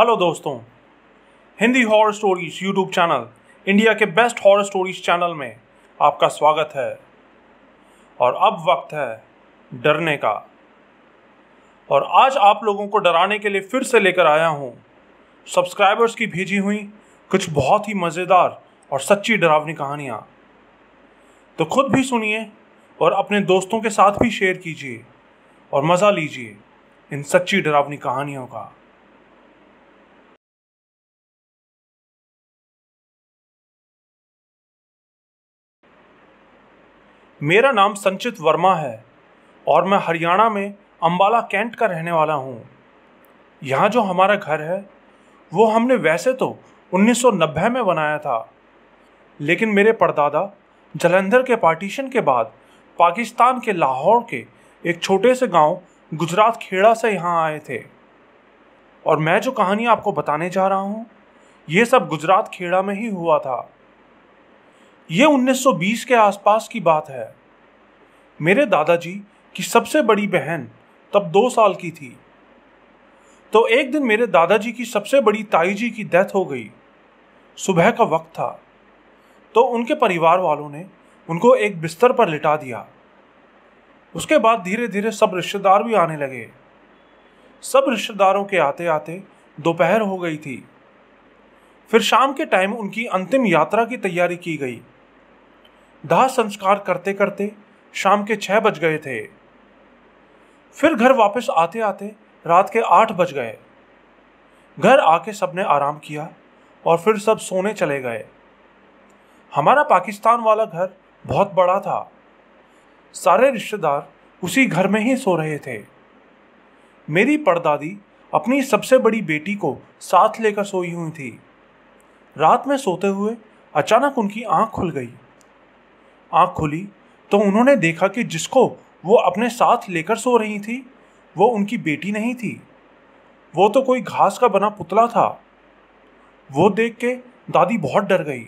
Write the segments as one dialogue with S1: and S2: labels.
S1: hello दोस्तों Hindi horror stories YouTube channel India के best horror stories channel में आपका स्वागत है और अब वक्त है डरने का और आज आप लोगों को डराने के लिए फिर से लेकर आया हूँ सब्सक्राइबर्स की भेजी हुई कुछ बहुत ही मज़ेदार और सच्ची डरावनी कहानियाँ तो खुद भी सुनिए और अपने दोस्तों के साथ भी शेयर कीजिए और मज़ा लीजिए इन सच्ची डरावनी कहानियों का मेरा नाम संचित वर्मा है और मैं हरियाणा में अम्बाला कैंट का रहने वाला हूँ यहाँ जो हमारा घर है वो हमने वैसे तो 1990 में बनाया था लेकिन मेरे परदादा जलंधर के पार्टीशन के बाद पाकिस्तान के लाहौर के एक छोटे से गांव गुजरात खेड़ा से यहाँ आए थे और मैं जो कहानी आपको बताने जा रहा हूँ ये सब गुजरात खेड़ा में ही हुआ था ये 1920 के आसपास की बात है मेरे दादाजी की सबसे बड़ी बहन तब दो साल की थी तो एक दिन मेरे दादाजी की सबसे बड़ी ताई जी की डेथ हो गई सुबह का वक्त था तो उनके परिवार वालों ने उनको एक बिस्तर पर लिटा दिया उसके बाद धीरे धीरे सब रिश्तेदार भी आने लगे सब रिश्तेदारों के आते आते दोपहर हो गई थी फिर शाम के टाइम उनकी अंतिम यात्रा की तैयारी की गई दाह संस्कार करते करते शाम के छह बज गए थे फिर घर वापस आते आते रात के आठ बज गए घर आके सबने आराम किया और फिर सब सोने चले गए हमारा पाकिस्तान वाला घर बहुत बड़ा था सारे रिश्तेदार उसी घर में ही सो रहे थे मेरी परदादी अपनी सबसे बड़ी बेटी को साथ लेकर सोई हुई थी रात में सोते हुए अचानक उनकी आंख खुल गई आँख खुली तो उन्होंने देखा कि जिसको वो अपने साथ लेकर सो रही थी वो उनकी बेटी नहीं थी वो तो कोई घास का बना पुतला था वो देख के दादी बहुत डर गई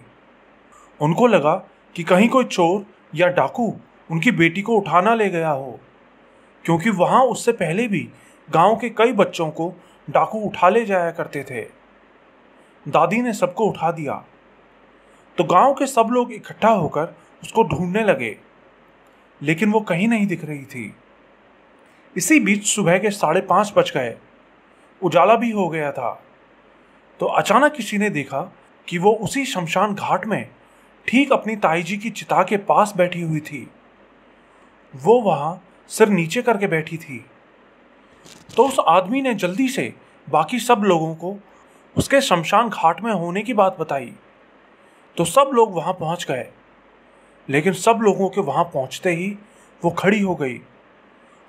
S1: उनको लगा कि कहीं कोई चोर या डाकू उनकी बेटी को उठाना ले गया हो क्योंकि वहाँ उससे पहले भी गांव के कई बच्चों को डाकू उठा ले जाया करते थे दादी ने सबको उठा दिया तो गांव के सब लोग इकट्ठा होकर उसको ढूंढने लगे लेकिन वो कहीं नहीं दिख रही थी इसी बीच सुबह के साढ़े पांच बज गए उजाला भी हो गया था तो अचानक किसी ने देखा कि वो उसी शमशान घाट में ठीक अपनी ताई जी की चिता के पास बैठी हुई थी वो वहां सिर नीचे करके बैठी थी तो उस आदमी ने जल्दी से बाकी सब लोगों को उसके शमशान घाट में होने की बात बताई तो सब लोग वहां पहुंच गए लेकिन सब लोगों के वहां पहुंचते ही वो खड़ी हो गई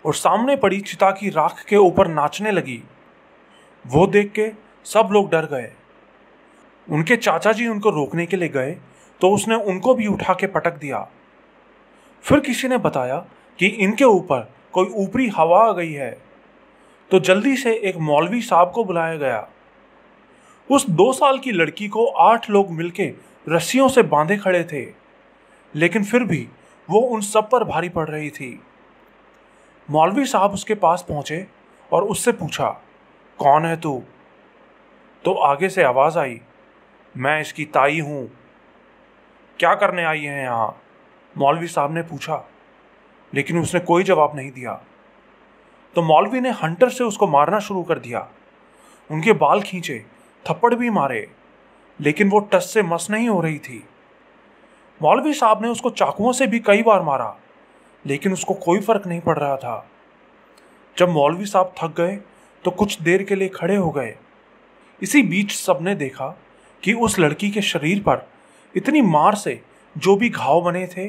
S1: और सामने पड़ी चिता की राख के ऊपर नाचने लगी वो देख के सब लोग डर गए उनके चाचा जी उनको रोकने के लिए गए तो उसने उनको भी उठा के पटक दिया फिर किसी ने बताया कि इनके ऊपर कोई ऊपरी हवा आ गई है तो जल्दी से एक मौलवी साहब को बुलाया गया उस दो साल की लड़की को आठ लोग मिलके रस्सियों से बांधे खड़े थे लेकिन फिर भी वो उन सब पर भारी पड़ रही थी मौलवी साहब उसके पास पहुंचे और उससे पूछा कौन है तू तो आगे से आवाज़ आई मैं इसकी ताई हूँ क्या करने आई है यहाँ मौलवी साहब ने पूछा लेकिन उसने कोई जवाब नहीं दिया तो मौलवी ने हंटर से उसको मारना शुरू कर दिया उनके बाल खींचे थप्पड़ भी मारे लेकिन वो टस से मस नहीं हो रही थी मौलवी साहब ने उसको चाकुओं से भी कई बार मारा लेकिन उसको कोई फर्क नहीं पड़ रहा था जब मौलवी साहब थक गए तो कुछ देर के लिए खड़े हो गए इसी बीच सबने देखा कि उस लड़की के शरीर पर इतनी मार से जो भी घाव बने थे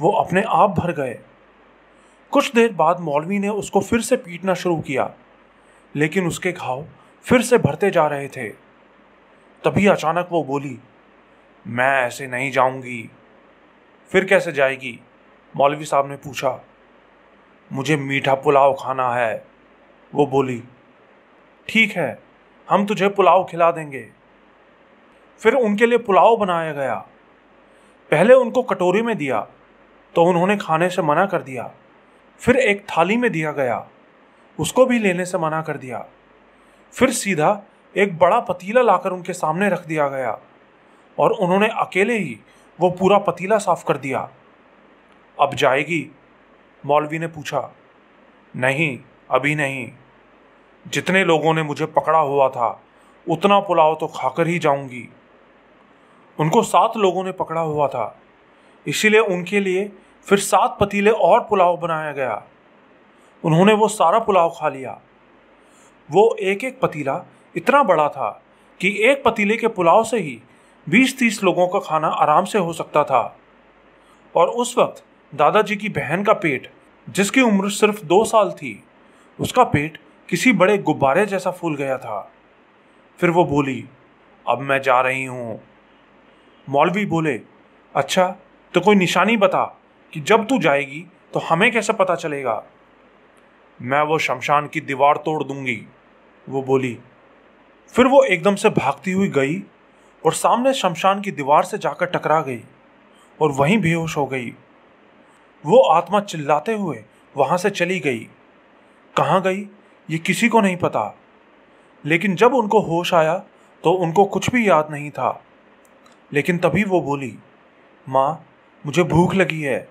S1: वो अपने आप भर गए कुछ देर बाद मौलवी ने उसको फिर से पीटना शुरू किया लेकिन उसके घाव फिर से भरते जा रहे थे तभी अचानक वो बोली मैं ऐसे नहीं जाऊंगी फिर कैसे जाएगी मौलवी साहब ने पूछा मुझे मीठा पुलाव खाना है वो बोली ठीक है हम तुझे पुलाव खिला देंगे फिर उनके लिए पुलाव बनाया गया पहले उनको कटोरी में दिया तो उन्होंने खाने से मना कर दिया फिर एक थाली में दिया गया उसको भी लेने से मना कर दिया फिर सीधा एक बड़ा पतीला लाकर उनके सामने रख दिया गया और उन्होंने अकेले ही वो पूरा पतीला साफ कर दिया अब जाएगी मौलवी ने पूछा नहीं अभी नहीं जितने लोगों ने मुझे पकड़ा हुआ था उतना पुलाव तो खाकर ही जाऊंगी उनको सात लोगों ने पकड़ा हुआ था इसीलिए उनके लिए फिर सात पतीले और पुलाव बनाया गया उन्होंने वो सारा पुलाव खा लिया वो एक एक पतीला इतना बड़ा था कि एक पतीले के पुलाव से ही बीस तीस लोगों का खाना आराम से हो सकता था और उस वक्त दादाजी की बहन का पेट जिसकी उम्र सिर्फ दो साल थी उसका पेट किसी बड़े गुब्बारे जैसा फूल गया था फिर वो बोली अब मैं जा रही हूँ मौलवी बोले अच्छा तो कोई निशानी बता कि जब तू जाएगी तो हमें कैसे पता चलेगा मैं वो शमशान की दीवार तोड़ दूंगी वो बोली फिर वो एकदम से भागती हुई गई और सामने शमशान की दीवार से जाकर टकरा गई और वहीं बेहोश हो गई वो आत्मा चिल्लाते हुए वहाँ से चली गई कहाँ गई ये किसी को नहीं पता लेकिन जब उनको होश आया तो उनको कुछ भी याद नहीं था लेकिन तभी वो बोली माँ मुझे भूख लगी है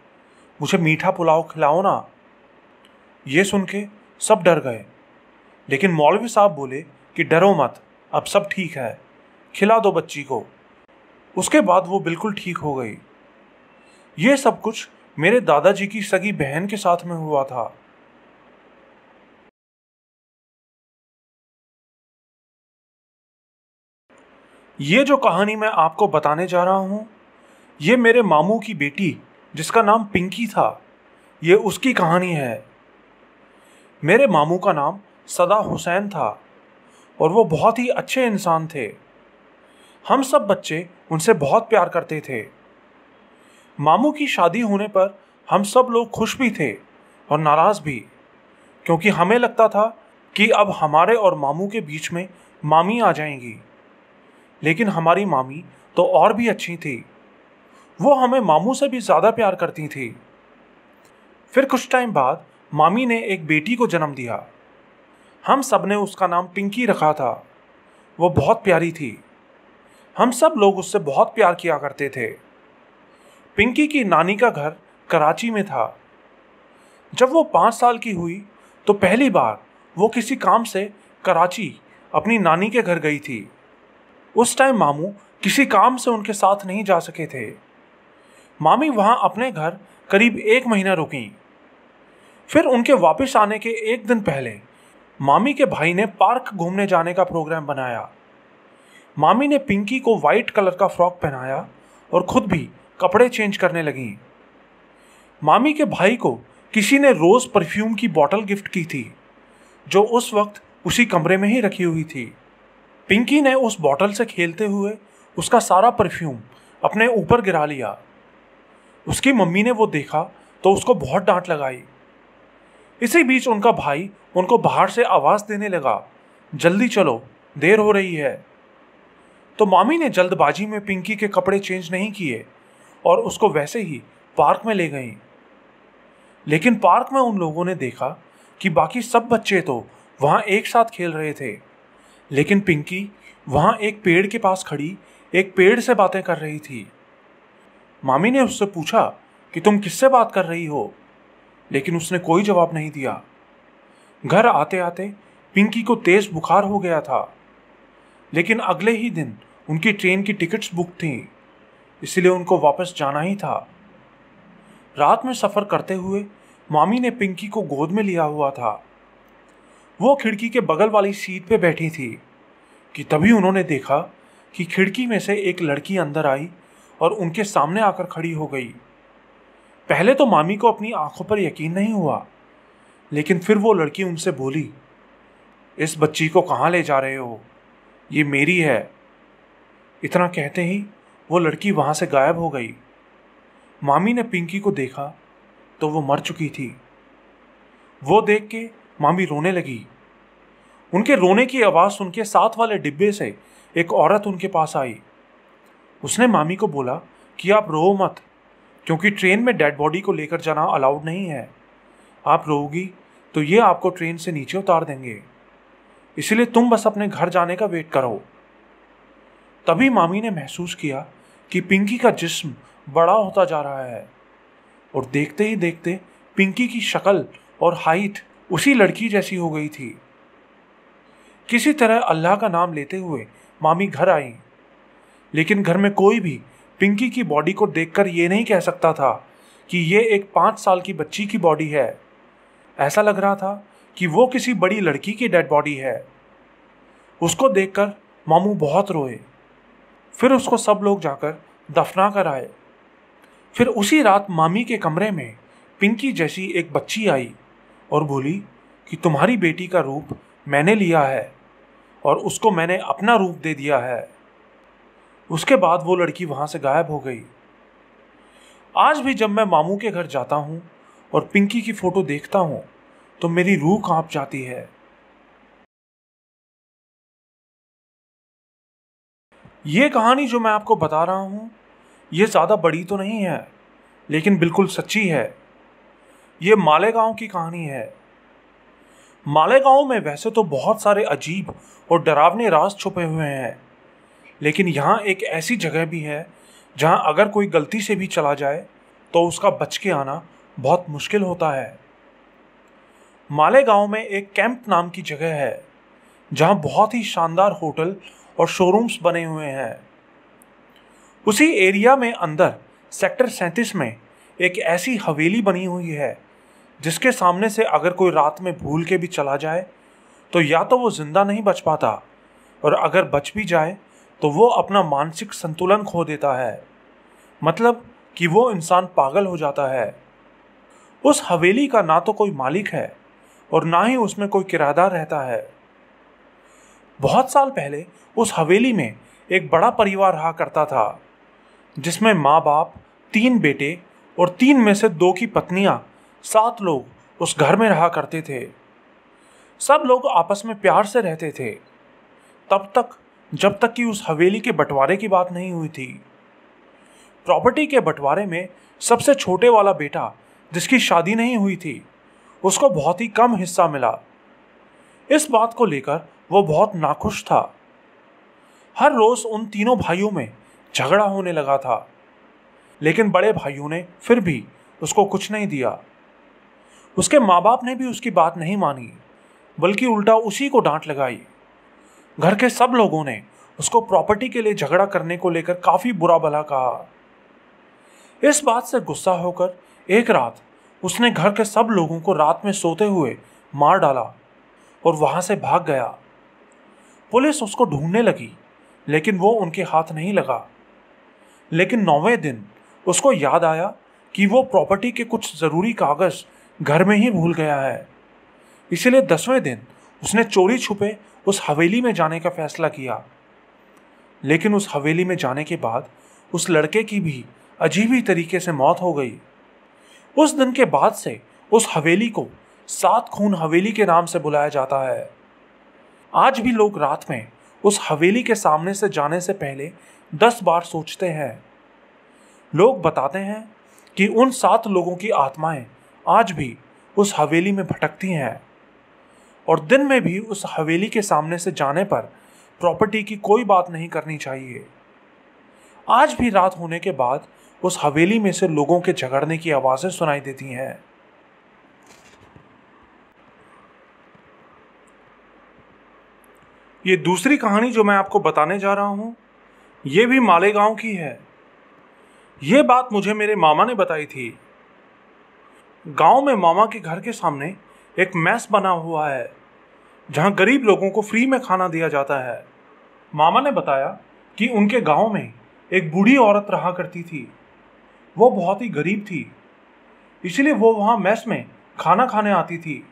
S1: मुझे मीठा पुलाव खिलाओ ना ये सुन के सब डर गए लेकिन मौलवी साहब बोले कि डरो मत अब सब ठीक है खिला दो बच्ची को उसके बाद वो बिल्कुल ठीक हो गई ये सब कुछ मेरे दादाजी की सगी बहन के साथ में हुआ था ये जो कहानी मैं आपको बताने जा रहा हूँ ये मेरे मामू की बेटी जिसका नाम पिंकी था ये उसकी कहानी है मेरे मामू का नाम सदा हुसैन था और वो बहुत ही अच्छे इंसान थे हम सब बच्चे उनसे बहुत प्यार करते थे मामू की शादी होने पर हम सब लोग खुश भी थे और नाराज भी क्योंकि हमें लगता था कि अब हमारे और मामू के बीच में मामी आ जाएंगी लेकिन हमारी मामी तो और भी अच्छी थी वो हमें मामू से भी ज़्यादा प्यार करती थी फिर कुछ टाइम बाद मामी ने एक बेटी को जन्म दिया हम सब ने उसका नाम पिंकी रखा था वो बहुत प्यारी थी हम सब लोग उससे बहुत प्यार किया करते थे पिंकी की नानी का घर कराची में था जब वो पाँच साल की हुई तो पहली बार वो किसी काम से कराची अपनी नानी के घर गई थी उस टाइम मामू किसी काम से उनके साथ नहीं जा सके थे मामी वहाँ अपने घर करीब एक महीना रुकी फिर उनके वापस आने के एक दिन पहले मामी के भाई ने पार्क घूमने जाने का प्रोग्राम बनाया मामी ने पिंकी को वाइट कलर का फ्रॉक पहनाया और खुद भी कपड़े चेंज करने लगी मामी के भाई को किसी ने रोज़ परफ्यूम की बॉटल गिफ्ट की थी जो उस वक्त उसी कमरे में ही रखी हुई थी पिंकी ने उस बॉटल से खेलते हुए उसका सारा परफ्यूम अपने ऊपर गिरा लिया उसकी मम्मी ने वो देखा तो उसको बहुत डांट लगाई इसी बीच उनका भाई उनको बाहर से आवाज़ देने लगा जल्दी चलो देर हो रही है तो मामी ने जल्दबाजी में पिंकी के कपड़े चेंज नहीं किए और उसको वैसे ही पार्क में ले गई लेकिन पार्क में उन लोगों ने देखा कि बाकी सब बच्चे तो वहाँ एक साथ खेल रहे थे लेकिन पिंकी वहाँ एक पेड़ के पास खड़ी एक पेड़ से बातें कर रही थी मामी ने उससे पूछा कि तुम किससे बात कर रही हो लेकिन उसने कोई जवाब नहीं दिया घर आते आते पिंकी को तेज बुखार हो गया था लेकिन अगले ही दिन उनकी ट्रेन की टिकट्स बुक थी इसलिए उनको वापस जाना ही था रात में सफ़र करते हुए मामी ने पिंकी को गोद में लिया हुआ था वो खिड़की के बगल वाली सीट पे बैठी थी कि तभी उन्होंने देखा कि खिड़की में से एक लड़की अंदर आई और उनके सामने आकर खड़ी हो गई पहले तो मामी को अपनी आंखों पर यकीन नहीं हुआ लेकिन फिर वो लड़की उनसे बोली इस बच्ची को कहाँ ले जा रहे हो ये मेरी है इतना कहते ही वो लड़की वहाँ से गायब हो गई मामी ने पिंकी को देखा तो वो मर चुकी थी वो देख के मामी रोने लगी उनके रोने की आवाज़ सुन के साथ वाले डिब्बे से एक औरत उनके पास आई उसने मामी को बोला कि आप रो मत क्योंकि ट्रेन में डेड बॉडी को लेकर जाना अलाउड नहीं है आप रोगी तो ये आपको ट्रेन से नीचे उतार देंगे इसलिए तुम बस अपने घर जाने का वेट करो तभी मामी ने महसूस किया कि पिंकी का जिस्म बड़ा होता जा रहा है और देखते ही देखते पिंकी की शक्ल और हाइट उसी लड़की जैसी हो गई थी किसी तरह अल्लाह का नाम लेते हुए मामी घर आई लेकिन घर में कोई भी पिंकी की बॉडी को देखकर ये नहीं कह सकता था कि ये एक पाँच साल की बच्ची की बॉडी है ऐसा लग रहा था कि वो किसी बड़ी लड़की की डेड बॉडी है उसको देखकर मामू बहुत रोए फिर उसको सब लोग जाकर दफना कर आए फिर उसी रात मामी के कमरे में पिंकी जैसी एक बच्ची आई और बोली कि तुम्हारी बेटी का रूप मैंने लिया है और उसको मैंने अपना रूप दे दिया है उसके बाद वो लड़की वहाँ से गायब हो गई आज भी जब मैं मामू के घर जाता हूँ और पिंकी की फ़ोटो देखता हूँ तो मेरी रूह कांप जाती है ये कहानी जो मैं आपको बता रहा हूँ ये ज़्यादा बड़ी तो नहीं है लेकिन बिल्कुल सच्ची है ये मालेगांव की कहानी है मालेगांव में वैसे तो बहुत सारे अजीब और डरावने राज छुपे हुए हैं लेकिन यहाँ एक ऐसी जगह भी है जहाँ अगर कोई गलती से भी चला जाए तो उसका बच के आना बहुत मुश्किल होता है मालेगांव में एक कैंप नाम की जगह है जहां बहुत ही शानदार होटल और शोरूम्स बने हुए हैं उसी एरिया में अंदर सेक्टर सैंतीस में एक ऐसी हवेली बनी हुई है जिसके सामने से अगर कोई रात में भूल के भी चला जाए तो या तो वो जिंदा नहीं बच पाता और अगर बच भी जाए तो वो अपना मानसिक संतुलन खो देता है मतलब कि वो इंसान पागल हो जाता है उस हवेली का ना तो कोई मालिक है और ना ही उसमें कोई किरादार रहता है बहुत साल पहले उस हवेली में एक बड़ा परिवार रहा करता था जिसमें माँ बाप तीन बेटे और तीन में से दो की पत्नियाँ सात लोग उस घर में रहा करते थे सब लोग आपस में प्यार से रहते थे तब तक जब तक कि उस हवेली के बंटवारे की बात नहीं हुई थी प्रॉपर्टी के बंटवारे में सबसे छोटे वाला बेटा जिसकी शादी नहीं हुई थी उसको बहुत ही कम हिस्सा मिला इस बात को लेकर वो बहुत नाखुश था हर रोज उन तीनों भाइयों में झगड़ा होने लगा था लेकिन बड़े भाइयों ने फिर भी उसको कुछ नहीं दिया उसके माँ बाप ने भी उसकी बात नहीं मानी बल्कि उल्टा उसी को डांट लगाई घर के सब लोगों ने उसको प्रॉपर्टी के लिए झगड़ा करने को लेकर काफी बुरा भला कहा इस बात से गुस्सा होकर एक रात उसने घर के सब लोगों को रात में सोते हुए मार डाला और वहाँ से भाग गया पुलिस उसको ढूंढने लगी लेकिन वो उनके हाथ नहीं लगा लेकिन नौवें दिन उसको याद आया कि वो प्रॉपर्टी के कुछ ज़रूरी कागज़ घर में ही भूल गया है इसीलिए दसवें दिन उसने चोरी छुपे उस हवेली में जाने का फैसला किया लेकिन उस हवेली में जाने के बाद उस लड़के की भी अजीब ही तरीके से मौत हो गई उस दिन के बाद से उस हवेली को सात खून हवेली के नाम से बुलाया जाता है आज भी लोग रात में उस हवेली के सामने से जाने से पहले दस बार सोचते हैं लोग बताते हैं कि उन सात लोगों की आत्माएं आज भी उस हवेली में भटकती हैं और दिन में भी उस हवेली के सामने से जाने पर प्रॉपर्टी की कोई बात नहीं करनी चाहिए आज भी रात होने के बाद उस हवेली में से लोगों के झगड़ने की आवाज़ें सुनाई देती हैं ये दूसरी कहानी जो मैं आपको बताने जा रहा हूं ये भी मालेगांव की है ये बात मुझे मेरे मामा ने बताई थी गांव में मामा के घर के सामने एक मैस बना हुआ है जहां गरीब लोगों को फ्री में खाना दिया जाता है मामा ने बताया कि उनके गांव में एक बूढ़ी औरत रहा करती थी वो बहुत ही गरीब थी इसलिए वो वहाँ मैस में खाना खाने आती थी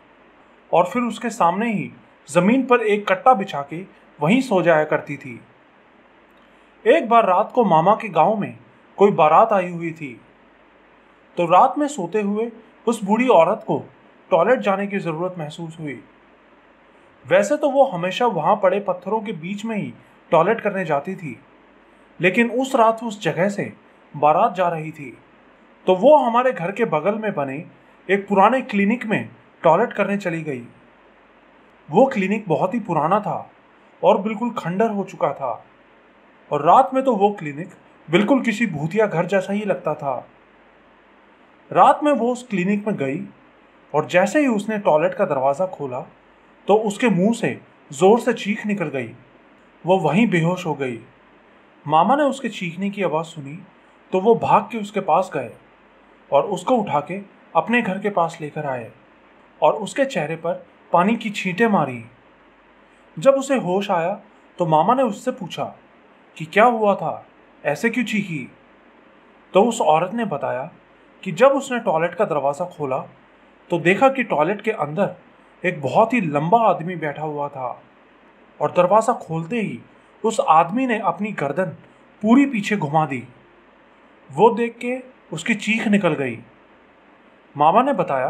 S1: और फिर उसके सामने ही ज़मीन पर एक कट्टा बिछा के वहीं सो जाया करती थी एक बार रात को मामा के गांव में कोई बारात आई हुई थी तो रात में सोते हुए उस बूढ़ी औरत को टॉयलेट जाने की ज़रूरत महसूस हुई वैसे तो वो हमेशा वहाँ पड़े पत्थरों के बीच में ही टॉयलेट करने जाती थी लेकिन उस रात उस जगह से बारात जा रही थी तो वो हमारे घर के बगल में बने एक पुराने क्लिनिक में टॉयलेट करने चली गई वो क्लिनिक बहुत ही पुराना था और बिल्कुल खंडर हो चुका था और रात में तो वो क्लिनिक बिल्कुल किसी भूतिया घर जैसा ही लगता था रात में वो उस क्लिनिक में गई और जैसे ही उसने टॉयलेट का दरवाज़ा खोला तो उसके मुंह से ज़ोर से चीख निकल गई वो वहीं बेहोश हो गई मामा ने उसके चीखने की आवाज़ सुनी तो वो भाग के उसके पास गए और उसको उठा के अपने घर के पास लेकर आए और उसके चेहरे पर पानी की छींटे मारी जब उसे होश आया तो मामा ने उससे पूछा कि क्या हुआ था ऐसे क्यों चीखी तो उस औरत ने बताया कि जब उसने टॉयलेट का दरवाज़ा खोला तो देखा कि टॉयलेट के अंदर एक बहुत ही लंबा आदमी बैठा हुआ था और दरवाज़ा खोलते ही उस आदमी ने अपनी गर्दन पूरी पीछे घुमा दी वो देख के उसकी चीख निकल गई मामा ने बताया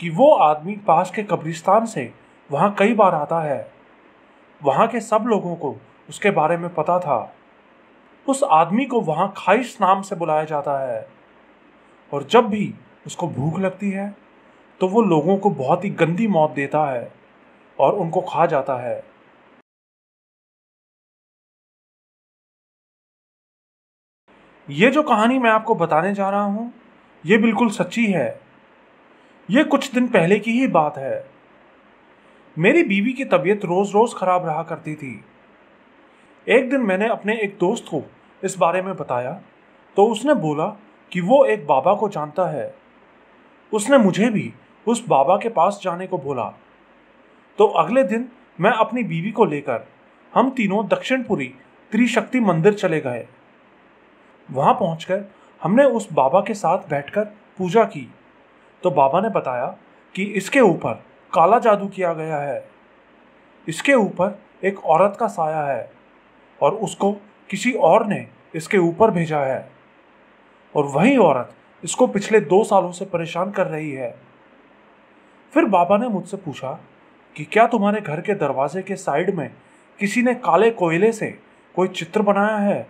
S1: कि वो आदमी पास के कब्रिस्तान से वहाँ कई बार आता है वहाँ के सब लोगों को उसके बारे में पता था उस आदमी को वहाँ खाइश नाम से बुलाया जाता है और जब भी उसको भूख लगती है तो वो लोगों को बहुत ही गंदी मौत देता है और उनको खा जाता है ये जो कहानी मैं आपको बताने जा रहा हूँ ये बिल्कुल सच्ची है ये कुछ दिन पहले की ही बात है मेरी बीवी की तबीयत रोज़ रोज़ ख़राब रहा करती थी एक दिन मैंने अपने एक दोस्त को इस बारे में बताया तो उसने बोला कि वो एक बाबा को जानता है उसने मुझे भी उस बाबा के पास जाने को बोला तो अगले दिन मैं अपनी बीवी को लेकर हम तीनों दक्षिणपुरी त्रिशक्ति मंदिर चले गए वहाँ पहुँच हमने उस बाबा के साथ बैठकर पूजा की तो बाबा ने बताया कि इसके ऊपर काला जादू किया गया है इसके ऊपर एक औरत का साया है और उसको किसी और ने इसके ऊपर भेजा है और वही औरत इसको पिछले दो सालों से परेशान कर रही है फिर बाबा ने मुझसे पूछा कि क्या तुम्हारे घर के दरवाजे के साइड में किसी ने काले कोयले से कोई चित्र बनाया है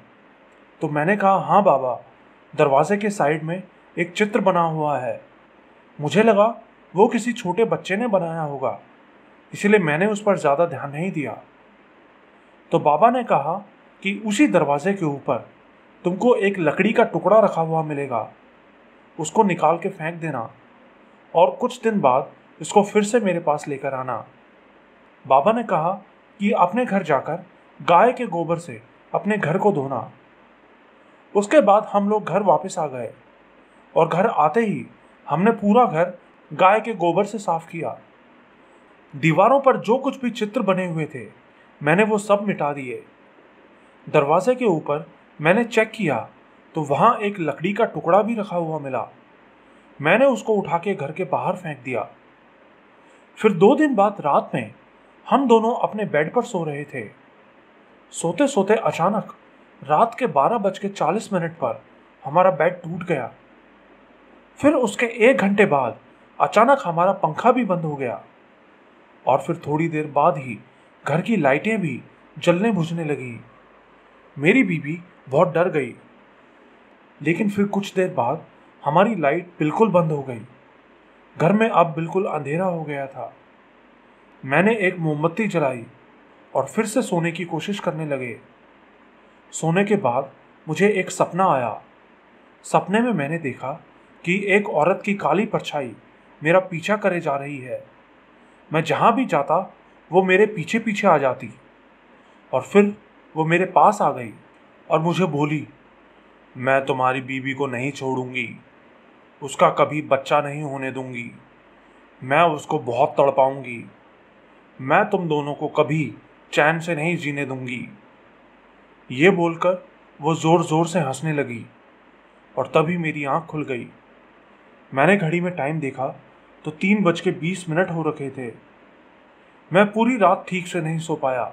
S1: तो मैंने कहा हाँ बाबा दरवाजे के साइड में एक चित्र बना हुआ है मुझे लगा वो किसी छोटे बच्चे ने बनाया होगा इसलिए मैंने उस पर ज़्यादा ध्यान नहीं दिया तो बाबा ने कहा कि उसी दरवाजे के ऊपर तुमको एक लकड़ी का टुकड़ा रखा हुआ मिलेगा उसको निकाल के फेंक देना और कुछ दिन बाद इसको फिर से मेरे पास लेकर आना बाबा ने कहा कि अपने घर जाकर गाय के गोबर से अपने घर को धोना उसके बाद हम लोग घर वापस आ गए और घर आते ही हमने पूरा घर गाय के गोबर से साफ किया दीवारों पर जो कुछ भी चित्र बने हुए थे मैंने वो सब मिटा दिए दरवाजे के ऊपर मैंने चेक किया तो वहाँ एक लकड़ी का टुकड़ा भी रखा हुआ मिला मैंने उसको उठा के घर के बाहर फेंक दिया फिर दो दिन बाद रात में हम दोनों अपने बेड पर सो रहे थे सोते सोते अचानक रात के बारह बज के चालीस मिनट पर हमारा बेड टूट गया फिर उसके एक घंटे बाद अचानक हमारा पंखा भी बंद हो गया और फिर थोड़ी देर बाद ही घर की लाइटें भी जलने बुझने लगी मेरी बीबी बहुत डर गई लेकिन फिर कुछ देर बाद हमारी लाइट बिल्कुल बंद हो गई घर में अब बिल्कुल अंधेरा हो गया था मैंने एक मोमबत्ती जलाई और फिर से सोने की कोशिश करने लगे सोने के बाद मुझे एक सपना आया सपने में मैंने देखा कि एक औरत की काली परछाई मेरा पीछा करे जा रही है मैं जहाँ भी जाता वो मेरे पीछे पीछे आ जाती और फिर वो मेरे पास आ गई और मुझे बोली मैं तुम्हारी बीवी को नहीं छोड़ूंगी उसका कभी बच्चा नहीं होने दूंगी मैं उसको बहुत तड़पाऊंगी मैं तुम दोनों को कभी चैन से नहीं जीने दूंगी ये बोलकर वो ज़ोर ज़ोर से हंसने लगी और तभी मेरी आंख खुल गई मैंने घड़ी में टाइम देखा तो तीन बज के बीस मिनट हो रखे थे मैं पूरी रात ठीक से नहीं सो पाया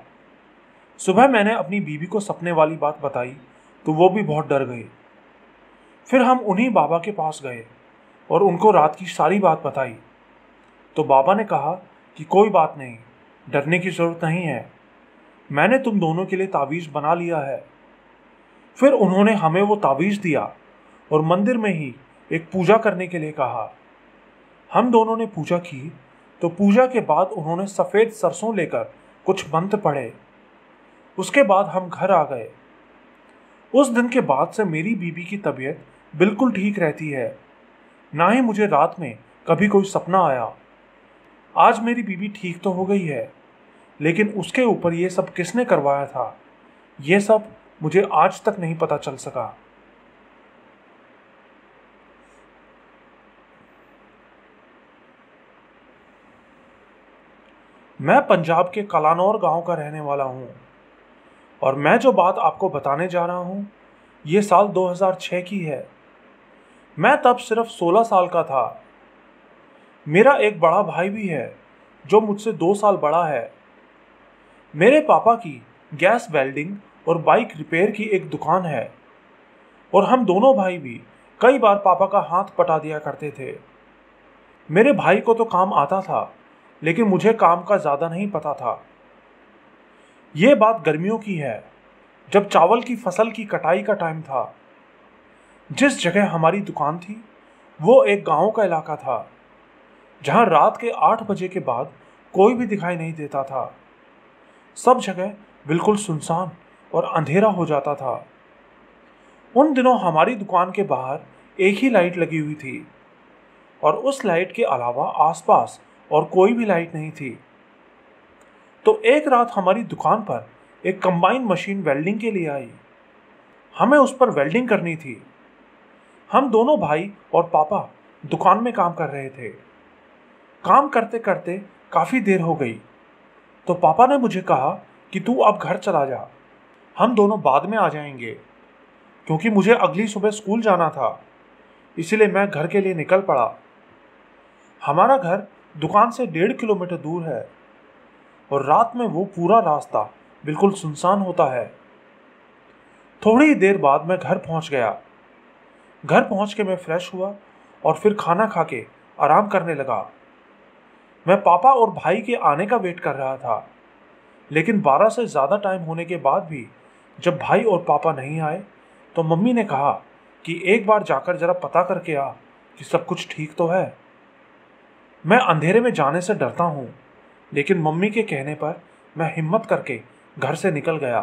S1: सुबह मैंने अपनी बीवी को सपने वाली बात बताई तो वो भी बहुत डर गई फिर हम उन्हीं बाबा के पास गए और उनको रात की सारी बात बताई तो बाबा ने कहा कि कोई बात नहीं डरने की ज़रूरत नहीं है मैंने तुम दोनों के लिए तावीज़ बना लिया है फिर उन्होंने हमें वो तावीज़ दिया और मंदिर में ही एक पूजा करने के लिए कहा हम दोनों ने पूजा की तो पूजा के बाद उन्होंने सफ़ेद सरसों लेकर कुछ मंत्र पढ़े उसके बाद हम घर आ गए उस दिन के बाद से मेरी बीबी की तबीयत बिल्कुल ठीक रहती है ना ही मुझे रात में कभी कोई सपना आया आज मेरी बीबी ठीक तो हो गई है लेकिन उसके ऊपर ये सब किसने करवाया था ये सब मुझे आज तक नहीं पता चल सका मैं पंजाब के कलानौर गांव का रहने वाला हूं और मैं जो बात आपको बताने जा रहा हूं ये साल 2006 की है मैं तब सिर्फ 16 साल का था मेरा एक बड़ा भाई भी है जो मुझसे दो साल बड़ा है मेरे पापा की गैस वेल्डिंग और बाइक रिपेयर की एक दुकान है और हम दोनों भाई भी कई बार पापा का हाथ पटा दिया करते थे मेरे भाई को तो काम आता था लेकिन मुझे काम का ज़्यादा नहीं पता था ये बात गर्मियों की है जब चावल की फसल की कटाई का टाइम था जिस जगह हमारी दुकान थी वो एक गांव का इलाका था जहां रात के आठ बजे के बाद कोई भी दिखाई नहीं देता था सब जगह बिल्कुल सुनसान और अंधेरा हो जाता था उन दिनों हमारी दुकान के बाहर एक ही लाइट लगी हुई थी और उस लाइट के अलावा आसपास और कोई भी लाइट नहीं थी तो एक रात हमारी दुकान पर एक कंबाइन मशीन वेल्डिंग के लिए आई हमें उस पर वेल्डिंग करनी थी हम दोनों भाई और पापा दुकान में काम कर रहे थे काम करते करते काफ़ी देर हो गई तो पापा ने मुझे कहा कि तू अब घर चला जा हम दोनों बाद में आ जाएंगे क्योंकि मुझे अगली सुबह स्कूल जाना था इसीलिए मैं घर के लिए निकल पड़ा हमारा घर दुकान से डेढ़ किलोमीटर दूर है और रात में वो पूरा रास्ता बिल्कुल सुनसान होता है थोड़ी ही देर बाद मैं घर पहुंच गया घर पहुंच के मैं फ्रेश हुआ और फिर खाना खा के आराम करने लगा मैं पापा और भाई के आने का वेट कर रहा था लेकिन बारह से ज़्यादा टाइम होने के बाद भी जब भाई और पापा नहीं आए तो मम्मी ने कहा कि एक बार जाकर ज़रा पता करके आ कि सब कुछ ठीक तो है मैं अंधेरे में जाने से डरता हूँ लेकिन मम्मी के कहने पर मैं हिम्मत करके घर से निकल गया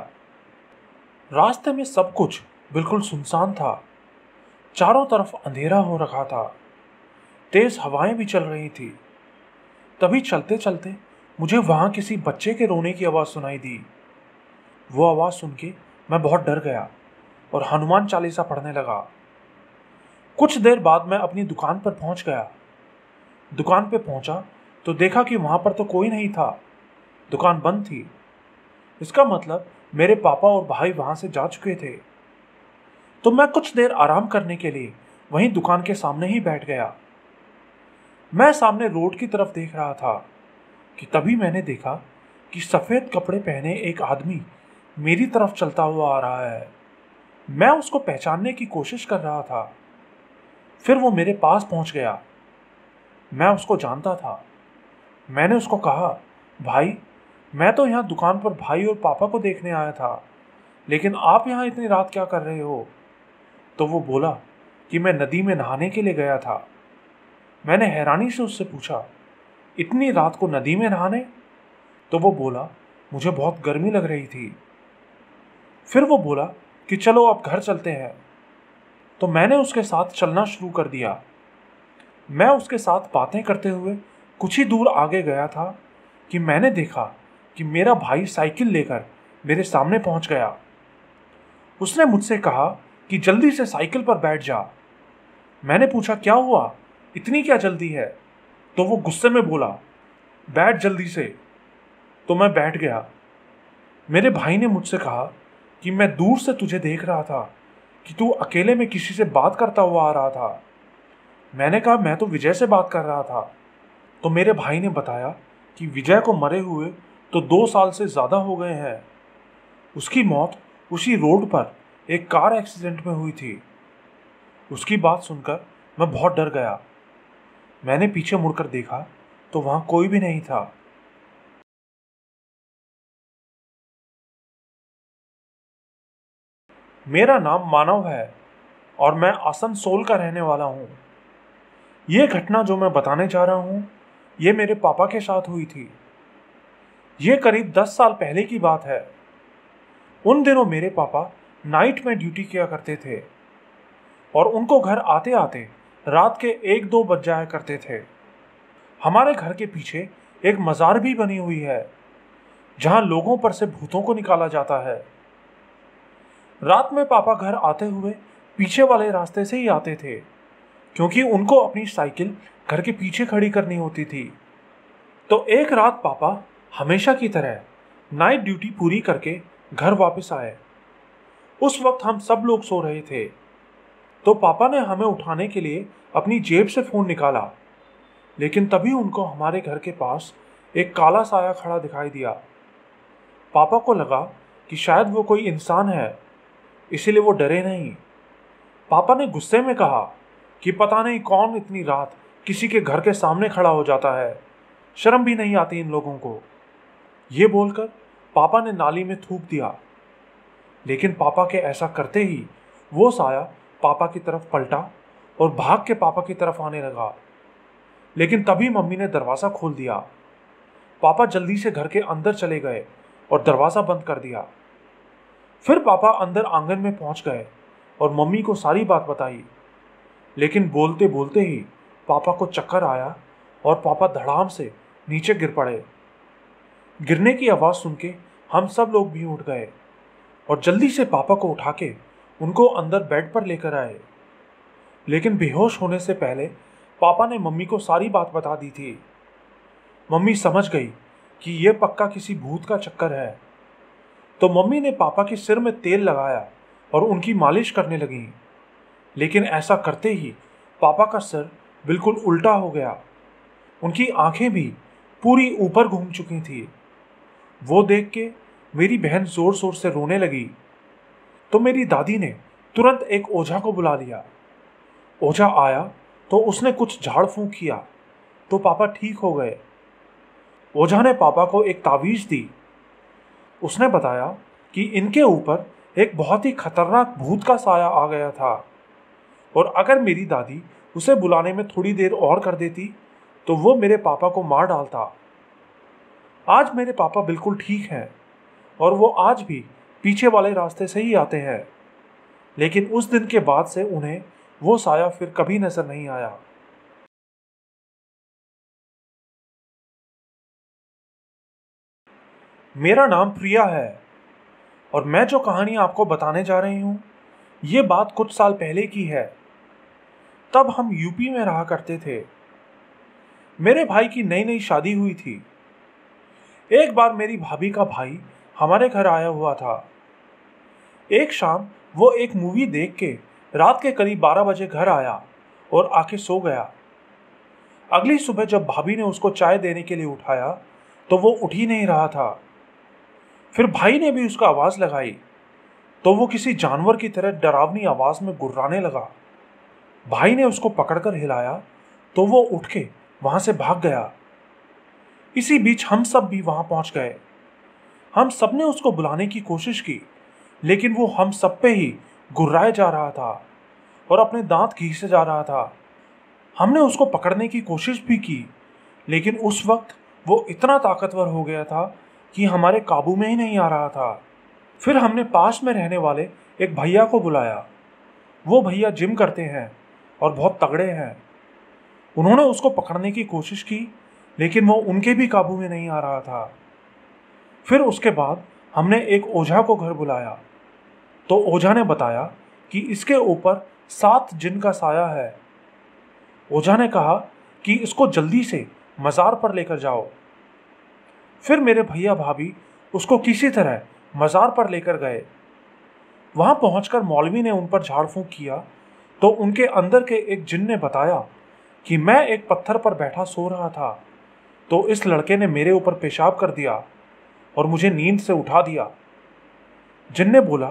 S1: रास्ते में सब कुछ बिल्कुल सुनसान था चारों तरफ अंधेरा हो रखा था तेज हवाएं भी चल रही थी तभी चलते चलते मुझे वहाँ किसी बच्चे के रोने की आवाज़ सुनाई दी वो आवाज़ सुन के मैं बहुत डर गया और हनुमान चालीसा पढ़ने लगा कुछ देर बाद मैं अपनी दुकान पर पहुंच गया दुकान पर पहुंचा तो देखा कि वहाँ पर तो कोई नहीं था दुकान बंद थी इसका मतलब मेरे पापा और भाई वहाँ से जा चुके थे तो मैं कुछ देर आराम करने के लिए वहीं दुकान के सामने ही बैठ गया मैं सामने रोड की तरफ देख रहा था कि तभी मैंने देखा कि सफ़ेद कपड़े पहने एक आदमी मेरी तरफ चलता हुआ आ रहा है मैं उसको पहचानने की कोशिश कर रहा था फिर वो मेरे पास पहुंच गया मैं उसको जानता था मैंने उसको कहा भाई मैं तो यहाँ दुकान पर भाई और पापा को देखने आया था लेकिन आप यहाँ इतनी रात क्या कर रहे हो तो वो बोला कि मैं नदी में नहाने के लिए गया था मैंने हैरानी से उससे पूछा इतनी रात को नदी में नहाने तो वो बोला मुझे बहुत गर्मी लग रही थी फिर वो बोला कि चलो अब घर चलते हैं तो मैंने उसके साथ चलना शुरू कर दिया मैं उसके साथ बातें करते हुए कुछ ही दूर आगे गया था कि मैंने देखा कि मेरा भाई साइकिल लेकर मेरे सामने पहुंच गया उसने मुझसे कहा कि जल्दी से साइकिल पर बैठ जा मैंने पूछा क्या हुआ इतनी क्या जल्दी है तो वो गुस्से में बोला बैठ जल्दी से तो मैं बैठ गया मेरे भाई ने मुझसे कहा कि मैं दूर से तुझे देख रहा था कि तू अकेले में किसी से बात करता हुआ आ रहा था मैंने कहा मैं तो विजय से बात कर रहा था तो मेरे भाई ने बताया कि विजय को मरे हुए तो दो साल से ज़्यादा हो गए हैं उसकी मौत उसी रोड पर एक कार एक्सीडेंट में हुई थी उसकी बात सुनकर मैं बहुत डर गया मैंने पीछे मुड़कर देखा तो वहां कोई भी नहीं था मेरा नाम मानव है और मैं आसनसोल का रहने वाला हूं ये घटना जो मैं बताने जा रहा हूं यह मेरे पापा के साथ हुई थी ये करीब दस साल पहले की बात है उन दिनों मेरे पापा नाइट में ड्यूटी किया करते थे और उनको घर आते आते रात के एक दो बज जाया करते थे हमारे घर के पीछे एक मज़ार भी बनी हुई है जहाँ लोगों पर से भूतों को निकाला जाता है रात में पापा घर आते हुए पीछे वाले रास्ते से ही आते थे क्योंकि उनको अपनी साइकिल घर के पीछे खड़ी करनी होती थी तो एक रात पापा हमेशा की तरह नाइट ड्यूटी पूरी करके घर वापस आए उस वक्त हम सब लोग सो रहे थे तो पापा ने हमें उठाने के लिए अपनी जेब से फ़ोन निकाला लेकिन तभी उनको हमारे घर के पास एक काला साया खड़ा दिखाई दिया पापा को लगा कि शायद वो कोई इंसान है इसीलिए वो डरे नहीं पापा ने गुस्से में कहा कि पता नहीं कौन इतनी रात किसी के घर के सामने खड़ा हो जाता है शर्म भी नहीं आती इन लोगों को ये बोलकर पापा ने नाली में थूक दिया लेकिन पापा के ऐसा करते ही वो साया पापा की तरफ पलटा और भाग के पापा की तरफ आने लगा लेकिन तभी मम्मी ने दरवाज़ा खोल दिया पापा जल्दी से घर के अंदर चले गए और दरवाज़ा बंद कर दिया फिर पापा अंदर आंगन में पहुंच गए और मम्मी को सारी बात बताई लेकिन बोलते बोलते ही पापा को चक्कर आया और पापा धड़ाम से नीचे गिर पड़े गिरने की आवाज़ सुन के हम सब लोग भी उठ गए और जल्दी से पापा को उठा के उनको अंदर बेड पर लेकर आए लेकिन बेहोश होने से पहले पापा ने मम्मी को सारी बात बता दी थी मम्मी समझ गई कि यह पक्का किसी भूत का चक्कर है तो मम्मी ने पापा के सिर में तेल लगाया और उनकी मालिश करने लगी लेकिन ऐसा करते ही पापा का सिर बिल्कुल उल्टा हो गया उनकी आंखें भी पूरी ऊपर घूम चुकी थी वो देख के मेरी बहन जोर शोर से रोने लगी तो मेरी दादी ने तुरंत एक ओझा को बुला लिया ओझा आया तो उसने कुछ झाड़ फूँक किया तो पापा ठीक हो गए ओझा ने पापा को एक तावीज़ दी उसने बताया कि इनके ऊपर एक बहुत ही खतरनाक भूत का साया आ गया था और अगर मेरी दादी उसे बुलाने में थोड़ी देर और कर देती तो वो मेरे पापा को मार डालता आज मेरे पापा बिल्कुल ठीक हैं और वो आज भी पीछे वाले रास्ते से ही आते हैं लेकिन उस दिन के बाद से उन्हें वो साया फिर कभी नजर नहीं आया मेरा नाम प्रिया है और मैं जो कहानी आपको बताने जा रही हूं ये बात कुछ साल पहले की है तब हम यूपी में रहा करते थे मेरे भाई की नई नई शादी हुई थी एक बार मेरी भाभी का भाई हमारे घर आया हुआ था एक शाम वो एक मूवी देख के रात के करीब बारह बजे घर आया और आके सो गया अगली सुबह जब भाभी ने उसको चाय देने के लिए उठाया तो वो उठ ही नहीं रहा था फिर भाई ने भी उसका आवाज़ लगाई तो वो किसी जानवर की तरह डरावनी आवाज़ में गुर्राने लगा भाई ने उसको पकड़कर हिलाया तो वो उठ के वहां से भाग गया इसी बीच हम सब भी वहां पहुंच गए हम सब ने उसको बुलाने की कोशिश की लेकिन वो हम सब पे ही गुर्राए जा रहा था और अपने दांत घीसे जा रहा था हमने उसको पकड़ने की कोशिश भी की लेकिन उस वक्त वो इतना ताकतवर हो गया था कि हमारे काबू में ही नहीं आ रहा था फिर हमने पास में रहने वाले एक भैया को बुलाया वो भैया जिम करते हैं और बहुत तगड़े हैं उन्होंने उसको पकड़ने की कोशिश की लेकिन वो उनके भी काबू में नहीं आ रहा था फिर उसके बाद हमने एक ओझा को घर बुलाया तो ओझा ने बताया कि इसके ऊपर सात जिन का साया है ओझा ने कहा कि इसको जल्दी से मज़ार पर लेकर जाओ फिर मेरे भैया भाभी उसको किसी तरह मज़ार पर लेकर गए वहाँ पहुँच मौलवी ने उन पर झाड़ फूँक किया तो उनके अंदर के एक जिन ने बताया कि मैं एक पत्थर पर बैठा सो रहा था तो इस लड़के ने मेरे ऊपर पेशाब कर दिया और मुझे नींद से उठा दिया जिन ने बोला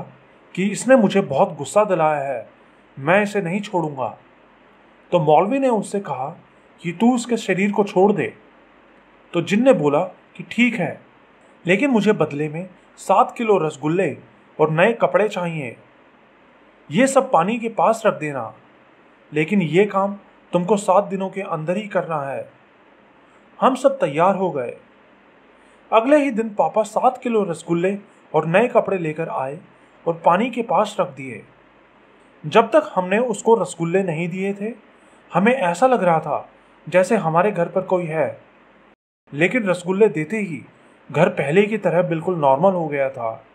S1: कि इसने मुझे बहुत गुस्सा दिलाया है मैं इसे नहीं छोड़ूंगा तो मौलवी ने उससे कहा कि तू उसके शरीर को छोड़ दे तो जिन ने बोला कि ठीक है लेकिन मुझे बदले में सात किलो रसगुल्ले और नए कपड़े चाहिए ये सब पानी के पास रख देना लेकिन ये काम तुमको सात दिनों के अंदर ही करना है हम सब तैयार हो गए अगले ही दिन पापा सात किलो रसगुल्ले और नए कपड़े लेकर आए और पानी के पास रख दिए जब तक हमने उसको रसगुल्ले नहीं दिए थे हमें ऐसा लग रहा था जैसे हमारे घर पर कोई है लेकिन रसगुल्ले देते ही घर पहले की तरह बिल्कुल नॉर्मल हो गया था